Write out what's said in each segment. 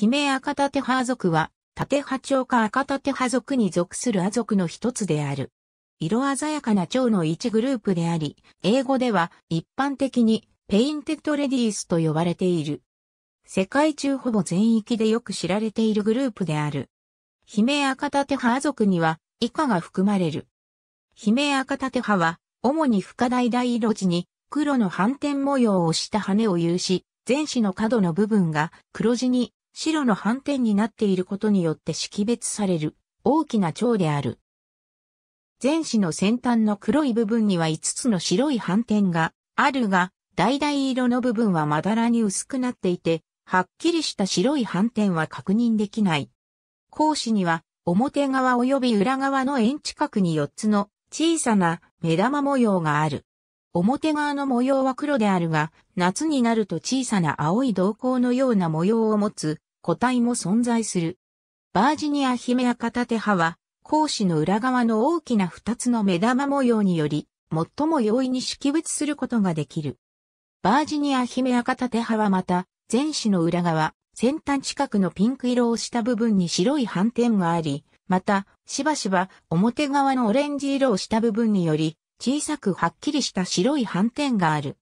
姫赤盾派族は、縦派長か赤縦派族に属する亜族の一つである。色鮮やかな蝶の一グループであり、英語では一般的にペインテッドレディースと呼ばれている。世界中ほぼ全域でよく知られているグループである。姫赤縦派族には以下が含まれる。姫赤縦派は、主に深大大色地に黒の斑点模様をした羽を有し、前肢の角の部分が黒地に白の斑点になっていることによって識別される大きな蝶である。前肢の先端の黒い部分には5つの白い斑点があるが、橙色の部分はまだらに薄くなっていて、はっきりした白い斑点は確認できない。後肢には表側及び裏側の円近くに4つの小さな目玉模様がある。表側の模様は黒であるが、夏になると小さな青い瞳孔のような模様を持つ個体も存在する。バージニア姫アカタテ派は、講子の裏側の大きな二つの目玉模様により、最も容易に識別することができる。バージニア姫アカタテ派はまた、前肢の裏側、先端近くのピンク色をした部分に白い斑点があり、また、しばしば表側のオレンジ色をした部分により、小さくはっきりした白い斑点がある。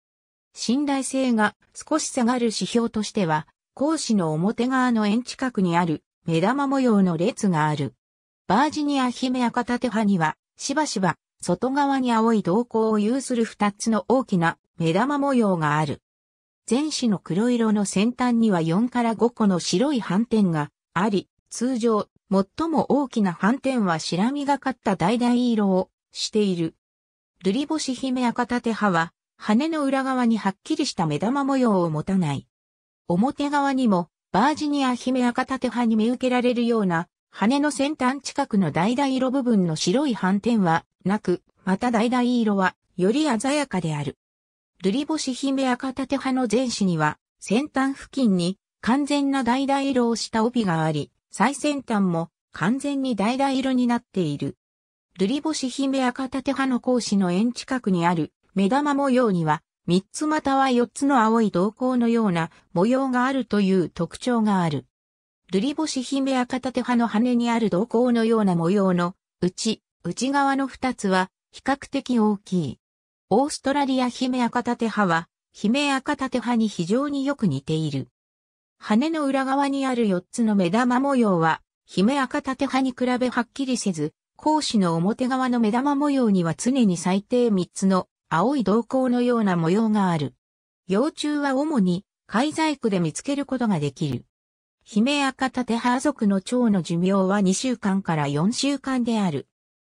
信頼性が少し下がる指標としては、格子の表側の円近くにある目玉模様の列がある。バージニア姫赤縦派には、しばしば、外側に青い瞳孔を有する二つの大きな目玉模様がある。前肢の黒色の先端には4から5個の白い斑点があり、通常、最も大きな斑点は白みがかった橙色をしている。ルリボシ姫赤縦派は、羽の裏側にはっきりした目玉模様を持たない。表側にも、バージニア姫赤縦派に見受けられるような、羽の先端近くの橙色部分の白い斑点はなく、また橙色はより鮮やかである。ルリボシ姫赤縦派の前肢には、先端付近に完全な橙色をした帯があり、最先端も完全に橙色になっている。ルリボシ姫赤縦派の講師の円近くにある目玉模様には三つまたは四つの青い瞳孔のような模様があるという特徴がある。ルリボシヒメアカタテハの羽にある瞳孔のような模様のうち、内側の二つは比較的大きい。オーストラリアヒメアカタテハは、ヒメアカタテハに非常によく似ている。羽の裏側にある四つの目玉模様は、ヒメアカタテハに比べはっきりせず、講師の表側の目玉模様には常に最低三つの青い瞳孔のような模様がある。幼虫は主に、海在区で見つけることができる。ヒメアカタテハ族の蝶の寿命は2週間から4週間である。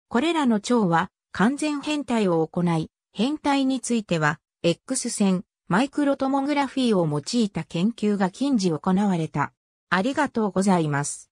これらの蝶は完全変態を行い、変態については X 線、マイクロトモグラフィーを用いた研究が近似行われた。ありがとうございます。